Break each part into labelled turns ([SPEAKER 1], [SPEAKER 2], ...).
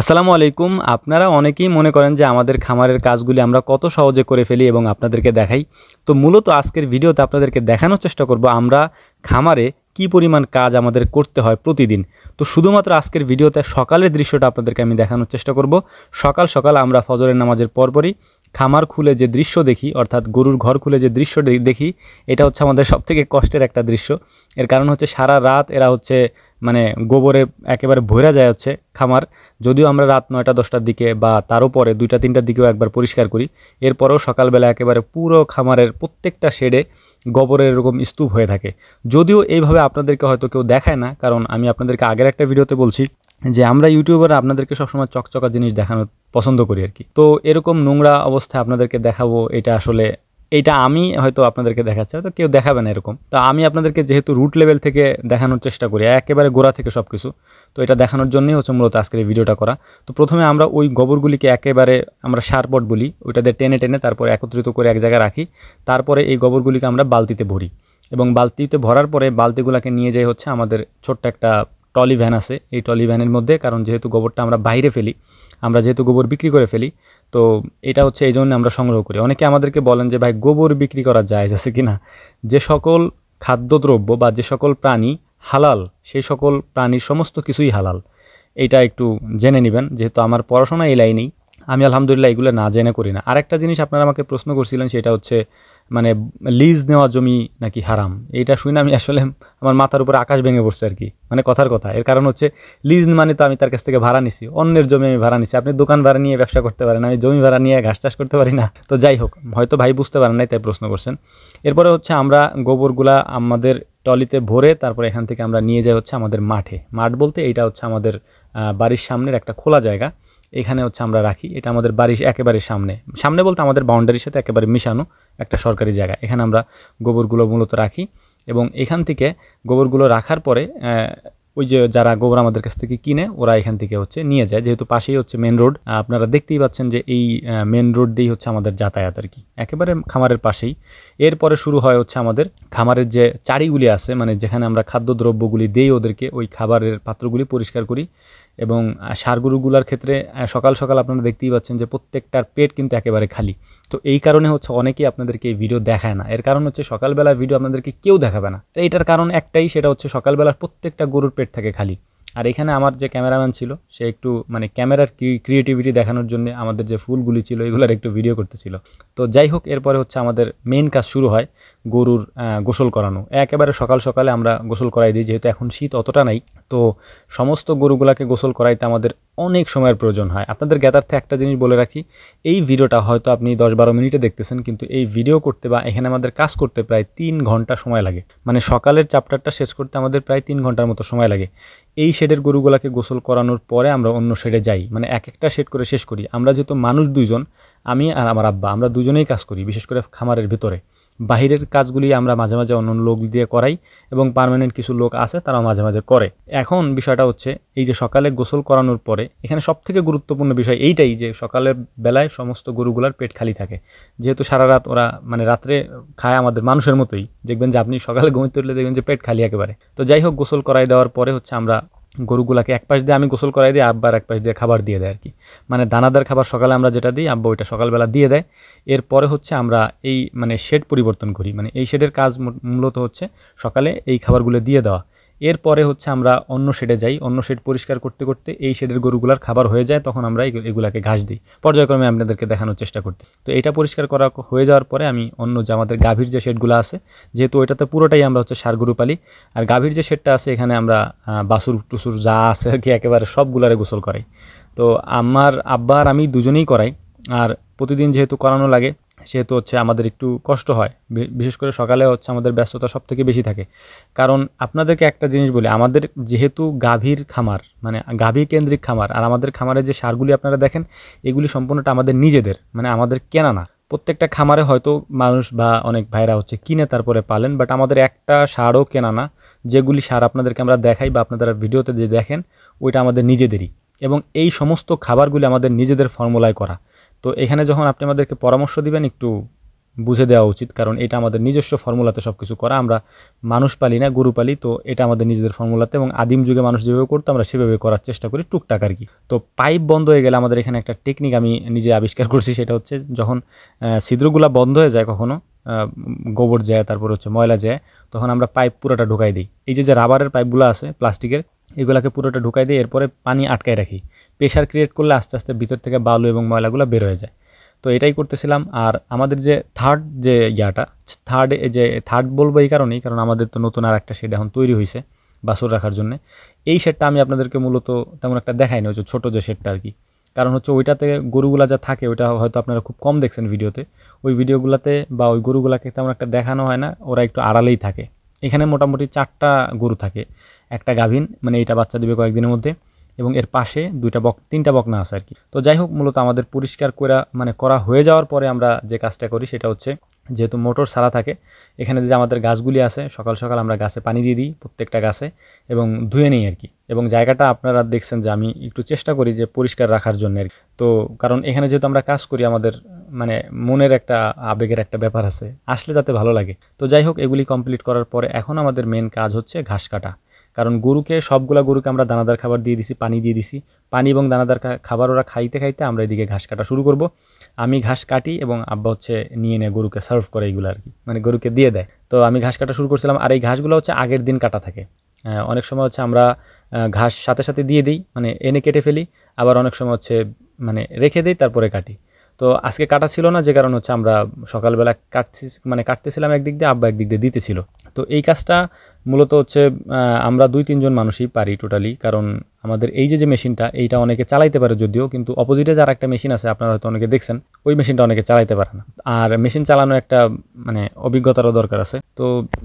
[SPEAKER 1] আসসালামু আলাইকুম আপনারা অনেকেই মনে করেন যে আমাদের খামারের কাজগুলি আমরা কত সহজে করে ফেলি এবং আপনাদেরকে দেখাই তো মূলত আজকের ভিডিওতে আপনাদেরকে দেখানোর চেষ্টা করব আমরা খামারে কি পরিমাণ কাজ আমাদের করতে হয় প্রতিদিন তো শুধুমাত্র আজকের ভিডিওতে সকালের দৃশ্যটা আপনাদেরকে আমি দেখানোর চেষ্টা করব সকাল সকাল আমরা ফজরের নামাজের পরপরই খামার খুলে যে দৃশ্য দেখি অর্থাৎ গরুর ঘর খুলে যে দৃশ্য দেখি এটা হচ্ছে আমাদের সবথেকে কষ্টের একটা দৃশ্য এর কারণ হচ্ছে সারা রাত এরা হচ্ছে মানে গোবরে একেবারে ভরা যায় হচ্ছে খামার যদিও আমরা রাত নয়টা দশটার দিকে বা তারও পরে দুইটা তিনটার দিকেও একবার পরিষ্কার করি এরপরেও সকালবেলা একেবারে পুরো খামারের প্রত্যেকটা শেডে গোবরের এরকম স্তূপ হয়ে থাকে যদিও এইভাবে আপনাদেরকে হয়তো কেউ দেখায় না কারণ আমি আপনাদেরকে আগের একটা ভিডিওতে বলছি যে আমরা ইউটিউবার আপনাদেরকে সবসময় চকচকা জিনিস দেখানো পছন্দ করি আর কি তো এরকম নোংরা অবস্থায় আপনাদেরকে দেখাবো এটা আসলে এইটা আমি হয়তো আপনাদেরকে দেখাচ্ছি হয়তো কেউ দেখাবে না এরকম তো আমি আপনাদেরকে যেহেতু রুট লেভেল থেকে দেখানোর চেষ্টা করি একেবারে গোড়া থেকে সব কিছু তো এটা দেখানোর জন্যই হচ্ছে মূলত আজকের এই ভিডিওটা করা তো প্রথমে আমরা ওই গোবরগুলিকে একেবারে আমরা সারপট বলি ওইটাতে টেনে টেনে তারপরে একত্রিত করে এক জায়গায় রাখি তারপরে এই গোবরগুলিকে আমরা বালতিতে ভরি এবং বালতিতে ভরার পরে বালতিগুলোকে নিয়ে যাই হচ্ছে আমাদের ছোট্ট একটা টলি ভ্যান আছে এই টলি ভ্যানের মধ্যে কারণ যেহেতু গোবরটা আমরা বাইরে ফেলি আমরা যেহেতু গোবর বিক্রি করে ফেলি তো এটা হচ্ছে এই জন্য আমরা সংগ্রহ করি অনেকে আমাদেরকে বলেন যে ভাই গোবর বিক্রি করা যায় আছে কি না যে সকল খাদ্যদ্রব্য বা যে সকল প্রাণী হালাল সেই সকল প্রাণীর সমস্ত কিছুই হালাল এটা একটু জেনে নেবেন যেহেতু আমার পড়াশোনা এই লাইনেই আমি আলহামদুলিল্লাহ এগুলো না জেনে করি না আরেকটা জিনিস আপনারা আমাকে প্রশ্ন করছিলেন সেটা হচ্ছে মানে লিজ নেওয়া জমি নাকি হারাম এইটা শুনে আমি আসলে আমার মাথার উপরে আকাশ ভেঙে পড়ছে আর কি মানে কথার কথা এর কারণ হচ্ছে লিজ মানে তো আমি তার কাছ থেকে ভাড়া নিছি অন্যের জমি আমি ভাড়া নিছি আপনি দোকান ভাড়া নিয়ে ব্যবসা করতে পারেন আমি জমি ভাড়া নিয়ে ঘাস চাষ করতে পারি না তো যাই হোক হয়তো ভাই বুঝতে পারেন নাই তাই প্রশ্ন করছেন এরপরে হচ্ছে আমরা গোবরগুলা আমাদের টলিতে ভরে তারপর এখান থেকে আমরা নিয়ে যাই হচ্ছে আমাদের মাঠে মাঠ বলতে এইটা হচ্ছে আমাদের বাড়ির সামনের একটা খোলা জায়গা এখানে হচ্ছে আমরা রাখি এটা আমাদের বাড়ির একেবারে সামনে সামনে বলতে আমাদের বাউন্ডারির সাথে একেবারে মিশানো একটা সরকারি জায়গা এখানে আমরা গোবরগুলো মূলত রাখি এবং এখান থেকে গোবরগুলো রাখার পরে ওই যে যারা গোবর আমাদের কাছ থেকে কিনে ওরা এখান থেকে হচ্ছে নিয়ে যায় যেহেতু পাশেই হচ্ছে মেন রোড আপনারা দেখতেই পাচ্ছেন যে এই মেন রোড দিয়েই হচ্ছে আমাদের যাতায়াত আর কি একেবারে খামারের পাশেই এরপরে শুরু হয় হচ্ছে আমাদের খামারের যে চারিগুলি আছে মানে যেখানে আমরা খাদ্যদ্রব্যগুলি দিই ওদেরকে ওই খাবারের পাত্রগুলি পরিষ্কার করি এবং সারগরুগুলার ক্ষেত্রে সকাল সকাল আপনারা দেখতেই পাচ্ছেন যে প্রত্যেকটার পেট কিন্তু একেবারে খালি তো এই কারণে হচ্ছে অনেকেই আপনাদেরকে এই ভিডিও দেখায় না এর কারণ হচ্ছে সকালবেলা ভিডিও আপনাদেরকে কেউ দেখাবে না এটার কারণ একটাই সেটা হচ্ছে সকালবেলার প্রত্যেকটা গরুর পেট থাকে খালি আর এখানে আমার যে ক্যামেরাম্যান ছিল সে একটু মানে ক্যামেরার ক্রিয়েটিভিটি দেখানোর জন্য আমাদের যে ফুলগুলি ছিল এগুলোর একটু ভিডিও করতেছিল তো যাই হোক এরপরে হচ্ছে আমাদের মেন কাজ শুরু হয় গরুর গোসল করানো একেবারে সকাল সকালে আমরা গোসল করাই দিই যেহেতু এখন শীত অতটা নাই তো সমস্ত গরুগুলাকে গোসল করাইতে আমাদের অনেক সময়ের প্রয়োজন হয় আপনাদের জ্ঞাতার্থে একটা জিনিস বলে রাখি এই ভিডিওটা হয়তো আপনি দশ বারো মিনিটে দেখতেছেন কিন্তু এই ভিডিও করতে বা এখানে আমাদের কাজ করতে প্রায় তিন ঘন্টা সময় লাগে মানে সকালের চ্যাপ্টারটা শেষ করতে আমাদের প্রায় তিন ঘন্টার মতো সময় লাগে এই শেডের গরুগুলাকে গোসল করানোর পরে আমরা অন্য শেডে যাই মানে এক একটা শেড করে শেষ করি আমরা যেহেতু মানুষ দুইজন আমি আর আমার আব্বা আমরা দুজনেই কাজ করি বিশেষ করে খামারের ভিতরে বাহিরের কাজগুলি আমরা মাঝে মাঝে অন্য লোক দিয়ে করাই এবং পারমানেন্ট কিছু লোক আছে তারাও মাঝে মাঝে করে এখন বিষয়টা হচ্ছে এই যে সকালে গোসল করানোর পরে এখানে সবথেকে গুরুত্বপূর্ণ বিষয় এইটাই যে সকালের বেলায় সমস্ত গরুগুলার পেট খালি থাকে যেহেতু সারা রাত ওরা মানে রাত্রে খায় আমাদের মানুষের মতোই দেখবেন যে আপনি সকালে ঘুমিয়ে তুললে দেখবেন যে পেট খালি একেবারে তো যাই হোক গোসল করাই দেওয়ার পরে হচ্ছে আমরা গরুগুলাকে এক পাশ দিয়ে আমি গোসল করাই দিই আব্বার এক পাশ দিয়ে খাবার দিয়ে দেয় আর কি মানে দানাদার খাবার সকালে আমরা যেটা দিই আব্বা ওইটা সকালবেলা দিয়ে দেয় এরপরে হচ্ছে আমরা এই মানে শেড পরিবর্তন করি মানে এই শেডের কাজ মূলত হচ্ছে সকালে এই খাবারগুলো দিয়ে দেওয়া এরপরে হচ্ছে আমরা অন্য শেডে যাই অন্য শেড পরিষ্কার করতে করতে এই শেডের গরুগুলার খাবার হয়ে যায় তখন আমরা এগুলাকে ঘাস দিই পর্যায়ক্রমে আপনাদেরকে দেখানোর চেষ্টা করতে তো এটা পরিষ্কার করা হয়ে যাওয়ার পরে আমি অন্য যে আমাদের গাভীর যে শেডগুলো আছে যেহেতু ওইটাতে পুরোটাই আমরা হচ্ছে সার গরু পালি আর গাভীর যে শেডটা আছে এখানে আমরা বাসুর টুসুর যা আছে আর কি একেবারে সবগুলারে গোসল করাই তো আমার আব্বা আর আমি দুজনেই করাই আর প্রতিদিন যেহেতু করানো লাগে সেহেতু হচ্ছে আমাদের একটু কষ্ট হয় বিশেষ করে সকালে হচ্ছে আমাদের ব্যস্ততা সব থেকে বেশি থাকে কারণ আপনাদেরকে একটা জিনিস বলি আমাদের যেহেতু গাভীর খামার মানে গাভী কেন্দ্রিক খামার আর আমাদের খামারে যে সারগুলি আপনারা দেখেন এগুলি সম্পূর্ণটা আমাদের নিজেদের মানে আমাদের কেনা না প্রত্যেকটা খামারে হয়তো মানুষ বা অনেক ভাইরা হচ্ছে কিনে তারপরে পালেন বাট আমাদের একটা সারও কেনা না যেগুলি সার আপনাদেরকে আমরা দেখাই বা আপনারা ভিডিওতে যে দেখেন ওইটা আমাদের নিজেদেরই এবং এই সমস্ত খাবারগুলি আমাদের নিজেদের ফর্মুলায় করা তো এখানে যখন আপনি আমাদেরকে পরামর্শ দিবেন একটু বুঝে দেওয়া উচিত কারণ এটা আমাদের নিজস্ব ফর্মুলাতে সব কিছু করা আমরা মানুষ পালি না গরু পালি তো এটা আমাদের নিজেদের ফর্মুলাতে এবং আদিম যুগে মানুষ যেভাবে করতো আমরা সেভাবে করার চেষ্টা করি টুকটাক আর কি তো পাইপ বন্ধ হয়ে গেলে আমাদের এখানে একটা টেকনিক আমি নিজে আবিষ্কার করছি সেটা হচ্ছে যখন ছিদ্রগুলা বন্ধ হয়ে যায় কখনো গোবর যায় তারপর হচ্ছে ময়লা যায় তখন আমরা পাইপ পুরোটা ঢুকাই দিই এই যে যে রাবারের পাইপগুলো আছে প্লাস্টিকের এগুলাকে পুরোটা ঢুকাই দিয়ে এরপরে পানি আটকায় রাখি প্রেশার ক্রিয়েট করলে আস্তে আস্তে ভিতর থেকে বালু এবং ময়লাগুলো বের হয়ে যায় তো এটাই করতেছিলাম আর আমাদের যে থার্ড যে ইয়াটা থার্ড যে থার্ড বলবো এই কারণেই কারণ আমাদের তো নতুন আর একটা শেড এখন তৈরি হয়েছে বাসর রাখার জন্য এই শেডটা আমি আপনাদেরকে মূলত তেমন একটা দেখাই না ওই যে ছোটো যে শেডটা আর কি কারণ হচ্ছে ওইটাতে গরুগুলা যা থাকে ওইটা হয়তো আপনারা খুব কম দেখছেন ভিডিওতে ওই ভিডিওগুলোতে বা ওই গরুগুলাকে তেমন একটা দেখানো হয় না ওরা একটু আড়ালেই থাকে এখানে মোটামুটি চারটা গরু থাকে একটা গাভিন মানে এটা বাচ্চা দেবে কয়েকদিনের মধ্যে এবং এর পাশে দুইটা বক তিনটা বকনা আছে আর কি তো যাই হোক মূলত আমাদের পরিষ্কার করা মানে করা হয়ে যাওয়ার পরে আমরা যে কাজটা করি সেটা হচ্ছে যেহেতু মোটর সারা থাকে এখানে যে আমাদের গাছগুলি আছে সকাল সকাল আমরা গাছে পানি দিয়ে দিই প্রত্যেকটা গাছে এবং ধুয়ে নিই আর কি এবং জায়গাটা আপনারা দেখছেন যে আমি একটু চেষ্টা করি যে পরিষ্কার রাখার জন্য তো কারণ এখানে যেহেতু আমরা কাজ করি আমাদের মানে মনের একটা আবেগের একটা ব্যাপার আছে আসলে যাতে ভালো লাগে তো যাই হোক এগুলি কমপ্লিট করার পরে এখন আমাদের মেন কাজ হচ্ছে ঘাস কাটা কারণ গরুকে সবগুলা গরুকে আমরা দানাদার খাবার দিয়ে দিছি পানি দিয়ে দিছি পানি এবং দানাদার খাবার ওরা খাইতে খাইতে আমরা এদিকে ঘাস কাটা শুরু করব আমি ঘাস কাটি এবং আব্বা হচ্ছে নিয়ে নিয়ে গরুকে সার্ভ করে এইগুলো আর কি মানে গরুকে দিয়ে দেয় তো আমি ঘাস কাটা শুরু করছিলাম আর এই ঘাসগুলো হচ্ছে আগের দিন কাটা থাকে অনেক সময় হচ্ছে আমরা ঘাস সাথে সাথে দিয়ে দিই মানে এনে কেটে ফেলি আবার অনেক সময় হচ্ছে মানে রেখে দিই তারপরে কাটি তো আজকে কাটা ছিল না যে কারণ হচ্ছে আমরা সকালবেলা কাটছি মানে কাটতেছিলাম একদিক দিয়ে আব্বা একদিক দিয়ে দিতেছিল তো এই কাজটা মূলত হচ্ছে আমরা দুই তিনজন মানুষই পারি টোটালি কারণ আমাদের এই যে যে মেশিনটা এইটা অনেকে চালাইতে পারে যদিও কিন্তু অপোজিটে যার একটা মেশিন আছে আপনারা হয়তো অনেকে দেখছেন ওই মেশিনটা অনেকে চালাইতে পারে না আর মেশিন চালানো একটা মানে অভিজ্ঞতারও দরকার আছে তো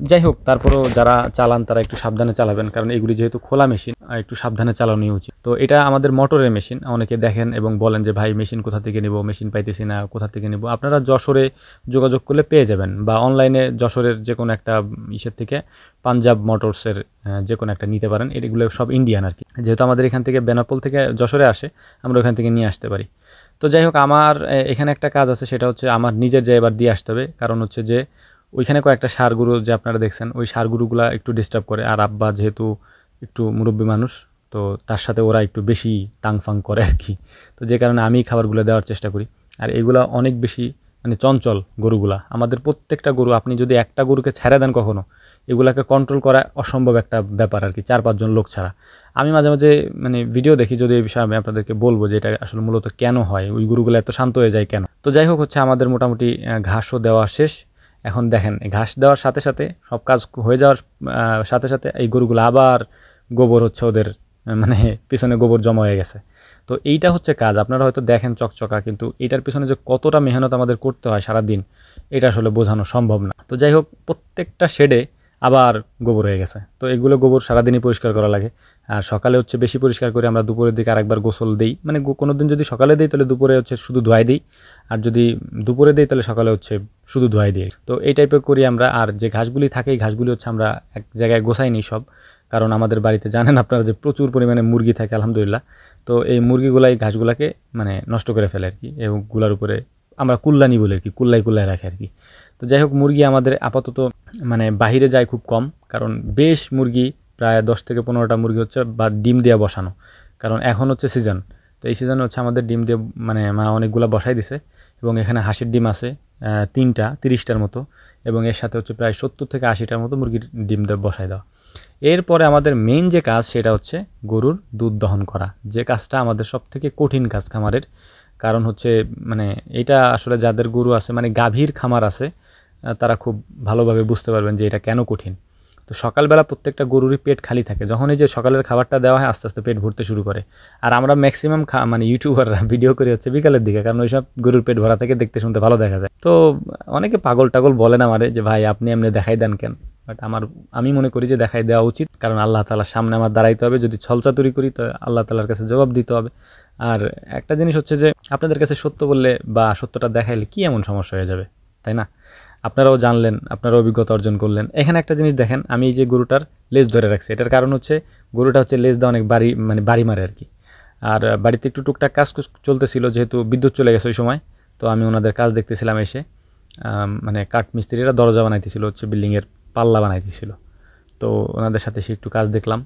[SPEAKER 1] যাই হোক তারপরেও যারা চালান তারা একটু সাবধানে চালাবেন কারণ এগুলি যেহেতু খোলা মেশিন আর একটু সাবধানে চালানোই উচিত তো এটা আমাদের মোটরের মেশিন অনেকে দেখেন এবং বলেন যে ভাই মেশিন কোথা থেকে নেব মেশিন পাইতেছি না কোথা থেকে নেব আপনারা যশোরে যোগাযোগ করলে পেয়ে যাবেন বা অনলাইনে যশোরের যে কোনো একটা ইসের থেকে পাঞ্জাব মোটরসের যে কোনো একটা নিতে পারেন এগুলো সব ইন্ডিয়ান আর কি যেহেতু আমাদের এখান থেকে বেনাপোল থেকে যশোরে আসে আমরা ওখান থেকে নিয়ে আসতে পারি তো যাই হোক আমার এখানে একটা কাজ আছে সেটা হচ্ছে আমার নিজের যে এবার দিয়ে আসতে হবে কারণ হচ্ছে যে ওইখানে কয়েকটা সারগুরু যে আপনারা দেখছেন ওই সারগুরুগুলো একটু ডিস্টার্ব করে আর আব্বা যেহেতু একটু মুরব্বী মানুষ তো তার সাথে ওরা একটু বেশি তাংফাং করে আর কি তো যে কারণে আমি খাবারগুলো দেওয়ার চেষ্টা করি আর এগুলা অনেক বেশি মানে চঞ্চল গরুগুলা আমাদের প্রত্যেকটা গরু আপনি যদি একটা গরুকে ছেড়ে দেন কখনো এগুলাকে কন্ট্রোল করা অসম্ভব একটা ব্যাপার আর কি চার পাঁচজন লোক ছাড়া আমি মাঝে মাঝে মানে ভিডিও দেখি যদি এই বিষয়ে আমি আপনাদেরকে বলবো যে এটা আসলে মূলত কেন হয় ওই গরুগুলো এত শান্ত হয়ে যায় কেন তো যাই হোক হচ্ছে আমাদের মোটামুটি ঘাসও দেওয়া শেষ এখন দেখেন ঘাস দেওয়ার সাথে সাথে সব কাজ হয়ে যাওয়ার সাথে সাথে এই গরুগুলো আবার গোবর হচ্ছে ওদের মানে পিছনে গোবর জমা হয়ে গেছে তো এইটা হচ্ছে কাজ আপনারা হয়তো দেখেন চকচকা কিন্তু এটার পিছনে যে কতটা মেহনত আমাদের করতে হয় সারা দিন এটা আসলে বোঝানো সম্ভব না তো যাই হোক প্রত্যেকটা শেডে আবার গোবর হয়ে গেছে তো এগুলো গোবর সারাদিনই পরিষ্কার করা লাগে আর সকালে হচ্ছে বেশি পরিষ্কার করে আমরা দুপুরের দিকে আরেকবার গোসল দিই মানে কোনো দিন যদি সকালে দিই তাহলে দুপুরে হচ্ছে শুধু ধোয়াই দিই আর যদি দুপুরে দিই তাহলে সকালে হচ্ছে শুধু ধোয়াই দিই তো এই টাইপের করি আমরা আর যে ঘাসগুলি থাকে এই ঘাসগুলি হচ্ছে আমরা এক জায়গায় গোসাই নিই সব কারণ আমাদের বাড়িতে জানেন আপনারা যে প্রচুর পরিমাণে মুরগি থাকে আলহামদুলিল্লাহ তো এই মুরগিগুলা এই ঘাসগুলাকে মানে নষ্ট করে ফেলে আর কি এবং গুলার উপরে আমরা কুল্লানি বলি আর কি কুল্লাই কুল্লাই রাখি আর কি তো যাই হোক মুরগি আমাদের আপাতত মানে বাহিরে যায় খুব কম কারণ বেশ মুরগি প্রায় দশ থেকে পনেরোটা মুরগি হচ্ছে বা ডিম দিয়ে বসানো কারণ এখন হচ্ছে সিজন তো এই সিজনে হচ্ছে আমাদের ডিম দিয়ে মানে মা অনেকগুলো বসাই দিছে এবং এখানে হাঁসের ডিম আছে তিনটা তিরিশটার মতো এবং এর সাথে হচ্ছে প্রায় সত্তর থেকে আশিটার মতো মুরগির ডিম দিয়ে বসাই দেওয়া এরপরে আমাদের মেইন যে কাজ সেটা হচ্ছে গরুর দুধ দহন করা যে কাজটা আমাদের সবথেকে কঠিন কাজ খামারের কারণ হচ্ছে মানে এটা আসলে যাদের গরু আছে মানে গাভীর খামার আছে তারা খুব ভালোভাবে বুঝতে পারবেন যে এটা কেন কঠিন তো সকালবেলা প্রত্যেকটা গরুরই পেট খালি থাকে যখন এই যে সকালের খাবারটা দেওয়া হয় আস্তে আস্তে পেট ভরতে শুরু করে আর আমরা ম্যাক্সিমাম মানে ইউটিউবাররা ভিডিও করে হচ্ছে বিকালের দিকে কারণ ওইসব গরুর পেট ভরা থেকে দেখতে শুনতে ভালো দেখা যায় তো অনেকে পাগল টাগল বলেন আমারে যে ভাই আপনি এমনি দেখাই দেন কেন বাট আমার আমি মনে করি যে দেখাই দেওয়া উচিত কারণ আল্লাহ তালার সামনে আমার দাঁড়াইতে হবে যদি ছলচাতুরি করি তো আল্লাহ তালার কাছে জবাব দিতে হবে আর একটা জিনিস হচ্ছে যে আপনাদের কাছে সত্য বললে বা সত্যটা দেখাইলে কি এমন সমস্যা হয়ে যাবে তাই না আপনারাও জানলেন আপনারা অভিজ্ঞতা অর্জন করলেন এখানে একটা জিনিস দেখেন আমি এই যে গরুটার লেজ ধরে রাখছি এটার কারণ হচ্ছে গরুটা হচ্ছে লেজ দেওয়া অনেক বাড়ি মানে বাড়ি মারে আর কি আর বাড়িতে একটু টুকটাক কাজ চলতেছিল যেহেতু বিদ্যুৎ চলে গেছে ওই সময় তো আমি ওনাদের কাজ দেখতেছিলাম এসে মানে কাঠ মিস্ত্রিরা দরজা বানাইতেছিল হচ্ছে বিল্ডিংয়ের পাল্লা বানাইতেছিল তো ওনাদের সাথে সে একটু কাজ দেখলাম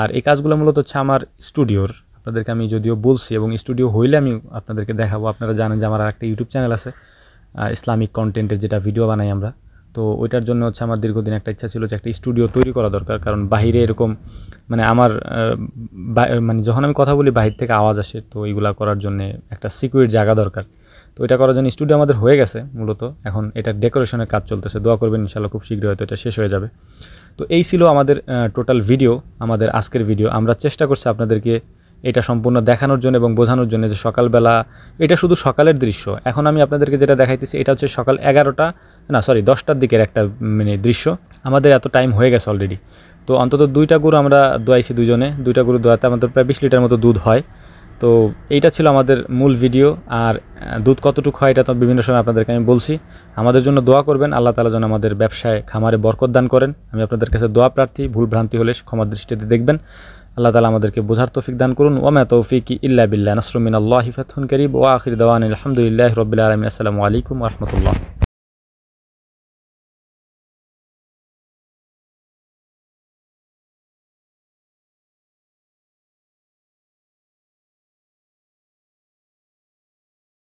[SPEAKER 1] আর এই কাজগুলো মূলত হচ্ছে আমার স্টুডিওর আপনাদেরকে আমি যদিও বলছি এবং স্টুডিও হইলে আমি আপনাদেরকে দেখাবো আপনারা জানেন যে আমার একটা ইউটিউব চ্যানেল আছে ইসলামিক কন্টেন্টের যেটা ভিডিও বানাই আমরা তো ওইটার জন্য হচ্ছে আমার দীর্ঘদিন একটা ইচ্ছা ছিল যে একটা স্টুডিও তৈরি করা দরকার কারণ বাহিরে এরকম মানে আমার মানে যখন আমি কথা বলি বাহির থেকে আওয়াজ আসে তো এইগুলা করার জন্য একটা সিকিউর জায়গা দরকার তো এটা করার জন্য স্টুডিও আমাদের হয়ে গেছে মূলত এখন এটা ডেকোরেশনের কাজ চলতেছে দোয়া করবেন ইনশাল্লাহ খুব শীঘ্রই হয়তো এটা শেষ হয়ে যাবে তো এই ছিল আমাদের টোটাল ভিডিও আমাদের আজকের ভিডিও আমরা চেষ্টা করছি আপনাদেরকে এটা সম্পূর্ণ দেখানোর জন্য এবং বোঝানোর জন্য যে সকালবেলা এটা শুধু সকালের দৃশ্য এখন আমি আপনাদেরকে যেটা দেখাইতেছি এটা হচ্ছে সকাল এগারোটা না সরি দশটার দিকের একটা মানে দৃশ্য আমাদের এত টাইম হয়ে গেছে অলরেডি তো অন্তত দুইটা গরু আমরা দোয়াইছি দুজনে দুইটা গরু দোয়াতে আমাদের প্রায় বিশ লিটার মতো দুধ হয় তো এইটা ছিল আমাদের মূল ভিডিও আর দুধ কতটুকু হয় এটা তো বিভিন্ন সময় আপনাদেরকে আমি বলছি আমাদের জন্য দোয়া করবেন আল্লাহ তালা যেন আমাদের ব্যবসায় খামারে বরকত দান করেন আমি আপনাদের কাছে দোয়া প্রার্থী ভুল ভ্রান্তি হলে ক্ষমার দৃষ্টিতে দেখবেন আল্লাহ তালা আমাদেরকে বোঝার তৌফিক দান করুন ওমা তৌফিক ইল্লা বিল্লা নসরুমিন আল্লাহ হিফাতুন করিব ও আখির দেওয়ান আলহামদুলিল্লাহ রবিল্লা আলমিন আসসালামু আলাইকুম রহমতুল্লাহ